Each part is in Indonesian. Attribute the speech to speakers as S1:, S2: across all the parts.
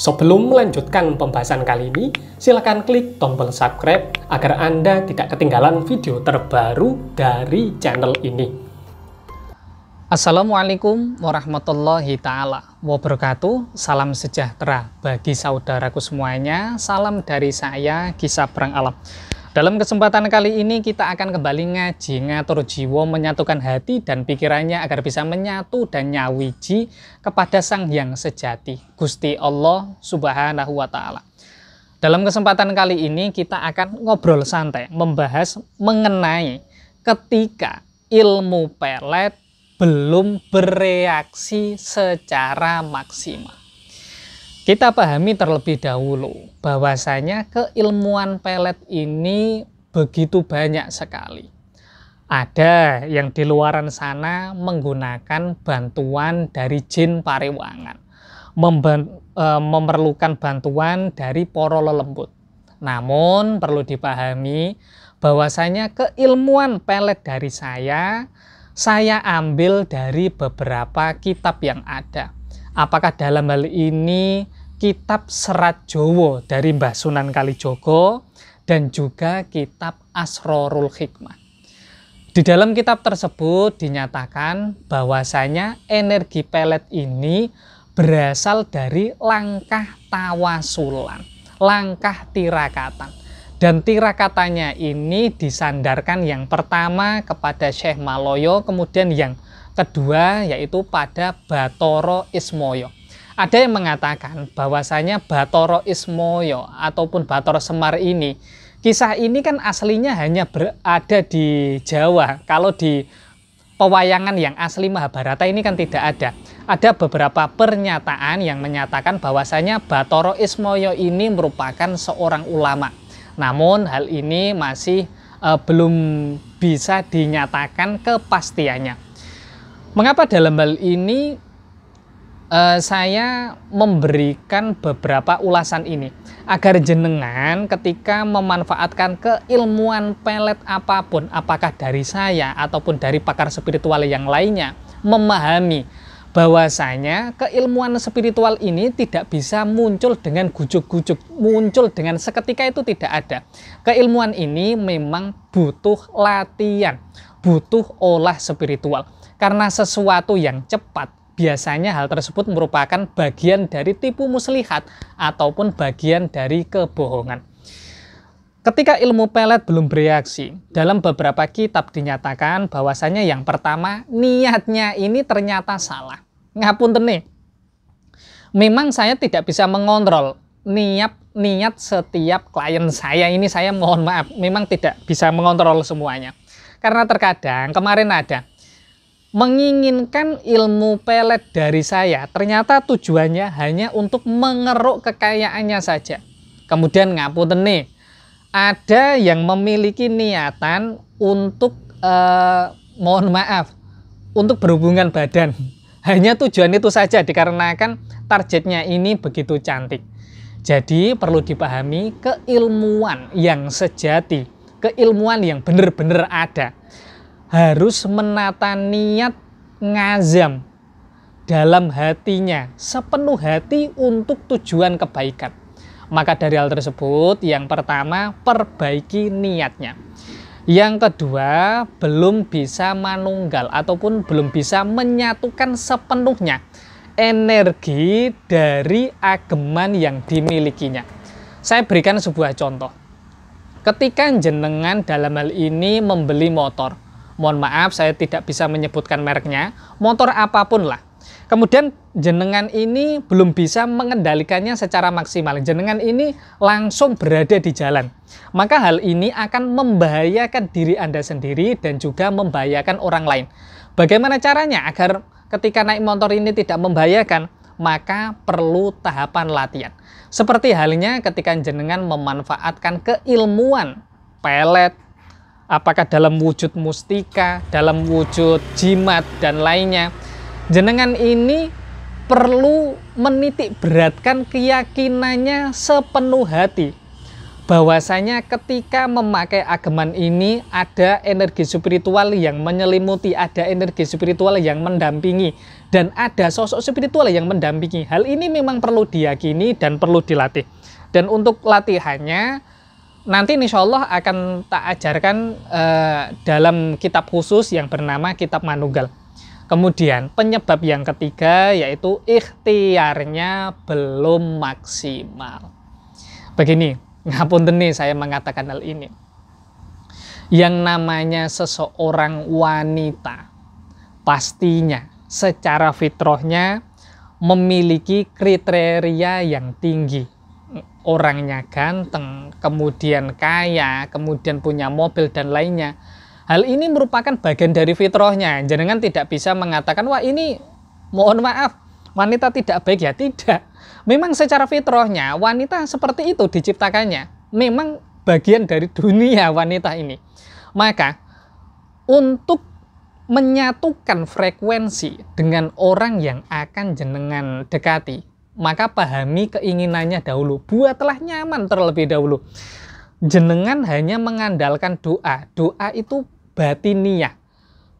S1: Sebelum melanjutkan pembahasan kali ini, silakan klik tombol subscribe agar Anda tidak ketinggalan video terbaru dari channel ini. Assalamualaikum warahmatullahi ta'ala wabarakatuh. Salam sejahtera bagi saudaraku semuanya. Salam dari saya, Kisah Perang Alam. Dalam kesempatan kali ini kita akan kembali ngaji ngatur jiwa menyatukan hati dan pikirannya agar bisa menyatu dan nyawiji kepada Sang Yang Sejati, Gusti Allah Subhanahu wa taala. Dalam kesempatan kali ini kita akan ngobrol santai membahas mengenai ketika ilmu pelet belum bereaksi secara maksimal. Kita pahami terlebih dahulu bahwasanya keilmuan pelet ini begitu banyak sekali. Ada yang di luaran sana menggunakan bantuan dari jin pariwangan, Memben, e, memerlukan bantuan dari poro lelembut. Namun perlu dipahami bahwasanya keilmuan pelet dari saya saya ambil dari beberapa kitab yang ada. Apakah dalam hal ini Kitab Serat Jowo dari Mbah Sunan Kalijogo dan juga Kitab Asrorul Hikmah. Di dalam kitab tersebut dinyatakan bahwasanya energi pelet ini berasal dari langkah tawasulan, langkah tirakatan. Dan tirakatannya ini disandarkan yang pertama kepada Syekh Maloyo, kemudian yang kedua yaitu pada Batoro Ismoyo ada yang mengatakan bahwasanya Batoro Ismoyo ataupun Batoro Semar ini kisah ini kan aslinya hanya berada di Jawa. Kalau di pewayangan yang asli Mahabharata ini kan tidak ada. Ada beberapa pernyataan yang menyatakan bahwasanya Batoro Ismoyo ini merupakan seorang ulama. Namun hal ini masih uh, belum bisa dinyatakan kepastiannya. Mengapa dalam hal ini uh, saya memberikan beberapa ulasan ini agar jenengan ketika memanfaatkan keilmuan pelet apapun apakah dari saya ataupun dari pakar spiritual yang lainnya memahami bahwasanya keilmuan spiritual ini tidak bisa muncul dengan gujuk-gujuk, muncul dengan seketika itu tidak ada. Keilmuan ini memang butuh latihan, butuh olah spiritual. Karena sesuatu yang cepat, biasanya hal tersebut merupakan bagian dari tipu muslihat ataupun bagian dari kebohongan. Ketika ilmu pelet belum bereaksi, dalam beberapa kitab dinyatakan bahwasanya yang pertama niatnya ini ternyata salah. Ngapun nih, memang saya tidak bisa mengontrol niat niat setiap klien saya ini saya mohon maaf memang tidak bisa mengontrol semuanya karena terkadang kemarin ada menginginkan ilmu pelet dari saya ternyata tujuannya hanya untuk mengeruk kekayaannya saja kemudian ngapu nih ada yang memiliki niatan untuk eh, mohon maaf untuk berhubungan badan hanya tujuan itu saja dikarenakan targetnya ini begitu cantik jadi perlu dipahami keilmuan yang sejati keilmuan yang benar-benar ada harus menata niat ngazam dalam hatinya sepenuh hati untuk tujuan kebaikan. Maka dari hal tersebut, yang pertama perbaiki niatnya. Yang kedua, belum bisa manunggal ataupun belum bisa menyatukan sepenuhnya energi dari ageman yang dimilikinya. Saya berikan sebuah contoh. Ketika jenengan dalam hal ini membeli motor, Mohon maaf saya tidak bisa menyebutkan mereknya, motor apapun lah. Kemudian jenengan ini belum bisa mengendalikannya secara maksimal. Jenengan ini langsung berada di jalan. Maka hal ini akan membahayakan diri Anda sendiri dan juga membahayakan orang lain. Bagaimana caranya agar ketika naik motor ini tidak membahayakan? Maka perlu tahapan latihan. Seperti halnya ketika jenengan memanfaatkan keilmuan pelet, apakah dalam wujud mustika, dalam wujud jimat dan lainnya. Jenengan ini perlu menitik beratkan keyakinannya sepenuh hati bahwasanya ketika memakai ageman ini ada energi spiritual yang menyelimuti, ada energi spiritual yang mendampingi dan ada sosok spiritual yang mendampingi. Hal ini memang perlu diyakini dan perlu dilatih. Dan untuk latihannya nanti insya Allah akan tak ajarkan uh, dalam kitab khusus yang bernama Kitab Manugal. Kemudian penyebab yang ketiga yaitu ikhtiarnya belum maksimal. Begini, ngapun deni saya mengatakan hal ini. Yang namanya seseorang wanita pastinya secara fitrohnya memiliki kriteria yang tinggi orangnya ganteng, kemudian kaya, kemudian punya mobil dan lainnya. Hal ini merupakan bagian dari fitrahnya. Jenengan tidak bisa mengatakan wah ini mohon maaf wanita tidak baik ya tidak. Memang secara fitrahnya wanita seperti itu diciptakannya. Memang bagian dari dunia wanita ini. Maka untuk menyatukan frekuensi dengan orang yang akan jenengan dekati, maka pahami keinginannya dahulu. Buatlah nyaman terlebih dahulu. Jenengan hanya mengandalkan doa. Doa itu batiniah.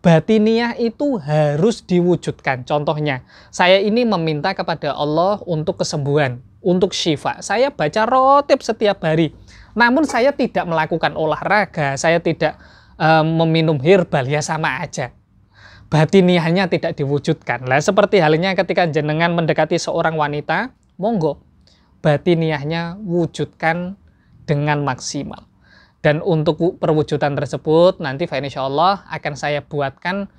S1: Batiniah itu harus diwujudkan. Contohnya, saya ini meminta kepada Allah untuk kesembuhan, untuk syifa. Saya baca rotip setiap hari. Namun saya tidak melakukan olahraga, saya tidak um, meminum herbal, ya sama aja batiniahnya tidak diwujudkan. Lah seperti halnya ketika jenengan mendekati seorang wanita, monggo batiniahnya wujudkan dengan maksimal. Dan untuk perwujudan tersebut nanti Insya Allah akan saya buatkan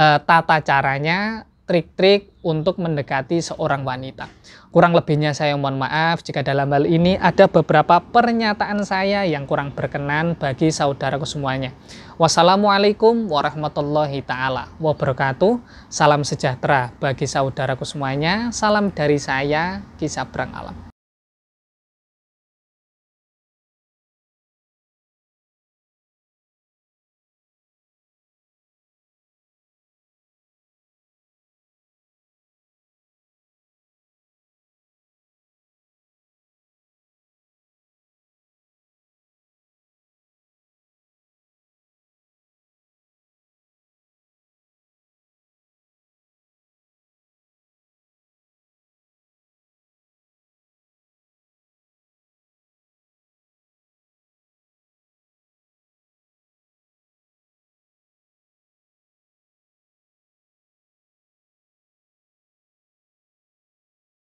S1: uh, tata caranya trik-trik untuk mendekati seorang wanita. Kurang lebihnya saya mohon maaf jika dalam hal ini ada beberapa pernyataan saya yang kurang berkenan bagi saudaraku semuanya. Wassalamualaikum warahmatullahi taala wabarakatuh. Salam sejahtera bagi saudaraku semuanya. Salam dari saya Kisah Brang Alam.